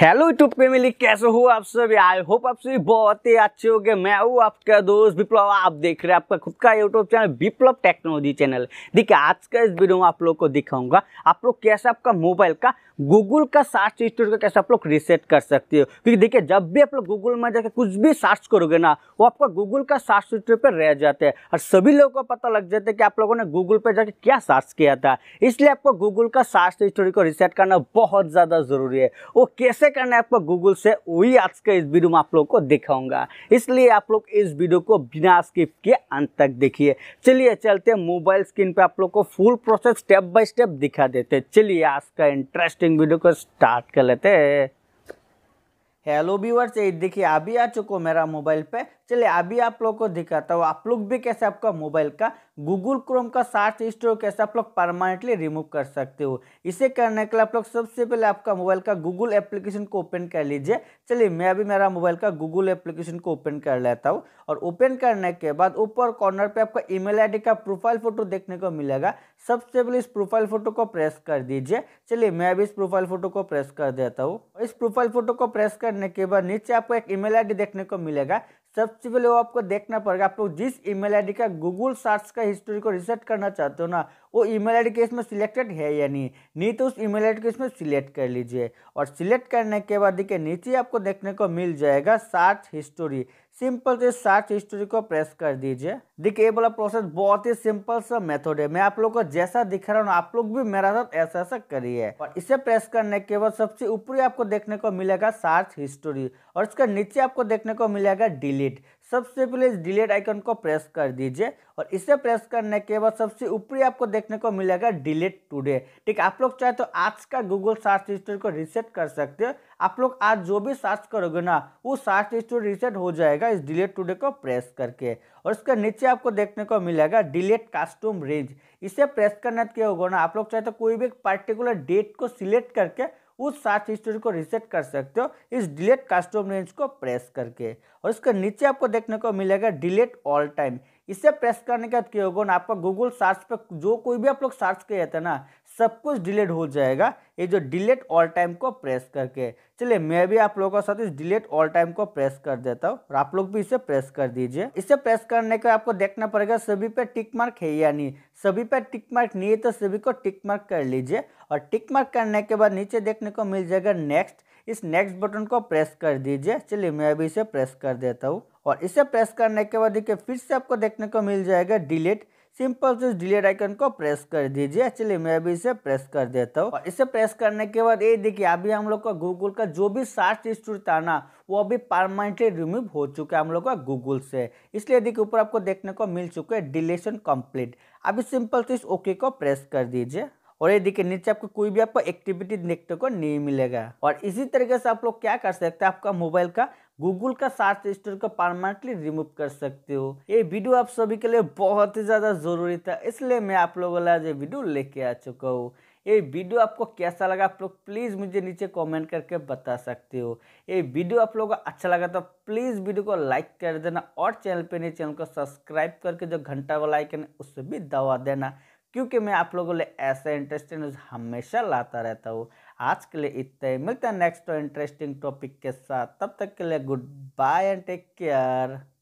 hello YouTube family कैसे हो आप सभी आई होप आप सभी बहुत ही अच्छे हो गए मैं हूँ आपका दोस्त विप्लव आप देख रहे हैं आपका खुद का YouTube channel Viplav technology channel देखिए आज का इस वीडियो में आप लोग को दिखाऊंगा आप लोग कैसे आपका मोबाइल का गूगल का सर्च हिस्ट्री को कैसे आप लोग रिसेट कर सकते हो क्योंकि देखिए जब भी आप लोग गूगल में जाकर कुछ भी सर्च करोगे ना वो आपका गूगल का सर्च हिस्ट्री पर रह जाते हैं और सभी लोगों को पता लग जाता है कि आप लोगों ने गूगल पर जाकर क्या सर्च किया था इसलिए आपको गूगल का सर्च हिस्ट्री को रिसेट करना बहुत ज़्यादा ज़रूरी है वो कैसे करना है आपको गूगल से वही आज का इस वीडियो में आप लोग को दिखाऊंगा इसलिए आप लोग इस वीडियो को बिना स्किप के अंत तक देखिए चलिए चलते मोबाइल स्क्रीन पर आप लोग को full process step by step दिखा देते चलिए आज का इंटरेस्टिंग इंटरेस्टिंग वीडियो को स्टार्ट कर लेते हैं हेलो व्यूवर्स ये देखिए अभी आ चुको मेरा मोबाइल पे चलिए अभी आप लोग को दिखाता हूँ आप लोग भी कैसे आपका मोबाइल का गूगल क्रोम का सार्च स्टोर कैसे आप लोग परमानेंटली रिमूव कर सकते हो इसे करने के लिए आप लोग सबसे पहले आपका मोबाइल का गूगल एप्लीकेशन को ओपन कर लीजिए चलिए मैं अभी मेरा मोबाइल का गूगल एप्लीकेशन को ओपन कर लेता हूँ और ओपन करने के बाद ऊपर कॉर्नर पर आपका ई मेल का प्रोफाइल फोटो देखने को मिलेगा सबसे पहले इस प्रोफाइल फोटो को प्रेस कर दीजिए चलिए मैं अभी इस प्रोफाइल फोटो को प्रेस कर देता हूँ इस प्रोफाइल फोटो को प्रेस करने के बाद नीचे आपको एक ईमेल आईडी देखने को मिलेगा सबसे पहले वो आपको देखना पड़ेगा आप लोग जिस ईमेल आईडी का गूगल सर्च का हिस्ट्री को रिसेट करना चाहते हो ना वो ईमेल आईडी के इसमें सिलेक्टेड है या नहीं नहीं तो उस ईमेल आईडी को इसमें सिलेक्ट कर लीजिए और सिलेक्ट करने के बाद देखिए नीचे आपको देखने को मिल जाएगा सर्च हिस्ट्री सिंपल से सर्च हिस्ट्री को प्रेस कर दीजिए देखिए ये वाला प्रोसेस बहुत ही सिंपल सा मेथड है मैं आप लोग को जैसा दिख रहा हूँ आप लोग भी मेरा साथ ऐसा ऐसा करिए और इसे प्रेस करने के बाद सबसे ऊपरी आपको देखने को मिलेगा सर्च हिस्टोरी और इसके नीचे आपको देखने को मिलेगा डिलीट डिलीट सबसे पहले इस डिलीट आइकन को प्रेस कर दीजिए और इसे प्रेस करने के बाद सबसे ऊपरी आपको देखने को मिलेगा डिलीट टुडे ठीक आप लोग चाहे तो आज का गूगल सर्च हिस्ट्री को रिसेट कर सकते हो आप लोग आज जो भी सर्च करोगे ना वो सर्च हिस्ट्री रिसेट हो जाएगा इस डिलीट टुडे को प्रेस करके और इसके नीचे आपको देखने को मिलेगा डिलीट कास्टूम रेंज इसे प्रेस करने के होगा ना आप लोग चाहे तो कोई भी पर्टिकुलर डेट को सिलेक्ट करके उस सर्च हिस्ट्री को रिसेट कर सकते हो इस डिलीट कस्टम रेंज को प्रेस करके और इसके नीचे आपको देखने को मिलेगा डिलीट ऑल टाइम इसे प्रेस करने के बाद क्या होगा ना आपका गूगल सर्च पर जो कोई भी आप लोग सर्च किया जाता है ना सब कुछ डिलीट हो जाएगा ये जो डिलीट ऑल टाइम को प्रेस करके चलिए मैं भी आप लोगों के साथ इस डिलीट ऑल टाइम को प्रेस कर देता हूँ और आप लोग भी इसे प्रेस कर दीजिए इसे प्रेस करने के आपको देखना पड़ेगा सभी पे टिक मार्क है या नहीं सभी पे टिक मार्क नहीं है तो सभी को टिक मार्क कर लीजिए और टिक मार्क करने के बाद नीचे देखने को मिल जाएगा नेक्स्ट इस नेक्स्ट बटन को प्रेस कर दीजिए चलिए मैं अभी इसे प्रेस कर देता हूँ और इसे प्रेस करने के बाद देखिए फिर से आपको देखने को मिल जाएगा डिलीट सिंपल से डिलीट आइकन को प्रेस कर दीजिए चलिए मैं अभी इसे प्रेस कर देता हूँ और इसे प्रेस करने के बाद ये देखिए अभी हम लोग का गूगल का जो भी सर्च हिस्ट्री था ना वो अभी परमानेंटली रिमूव हो चुका है हम लोग का गूगल से इसलिए देखिए ऊपर आपको देखने को मिल चुका है डिलेशन कम्प्लीट अभी सिंपल से इस ओके को प्रेस कर दीजिए और ये देखिए नीचे आपको कोई भी आपको एक्टिविटी देखने को नहीं मिलेगा और इसी तरीके से आप लोग क्या कर सकते हैं आपका मोबाइल का गूगल का सर्च स्टोर को परमानेंटली रिमूव कर सकते हो ये वीडियो आप सभी के लिए बहुत ही ज़्यादा ज़रूरी था इसलिए मैं आप लोगों आज ये वीडियो लेके आ चुका हूँ ये वीडियो आपको कैसा लगा आप लोग प्लीज़ मुझे नीचे कमेंट करके बता सकते हो ये वीडियो आप लोगों को अच्छा लगा तो प्लीज़ वीडियो को लाइक कर देना और चैनल पर नहीं चैनल को सब्सक्राइब करके जो घंटा वाला आइकन है भी दबा देना क्योंकि मैं आप लोगों के लिए ऐसे इंटरेस्टिंग न्यूज़ हमेशा लाता रहता हूँ आज के लिए इतना ही मिलते हैं नेक्स्ट इंटरेस्टिंग टॉपिक के साथ तब तक के लिए goodbye and take care